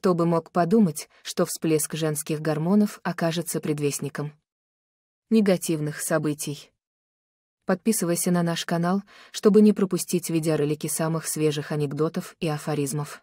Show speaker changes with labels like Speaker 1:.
Speaker 1: Кто бы мог подумать, что всплеск женских гормонов окажется предвестником негативных событий. Подписывайся на наш канал, чтобы не пропустить видеоролики самых свежих анекдотов и афоризмов.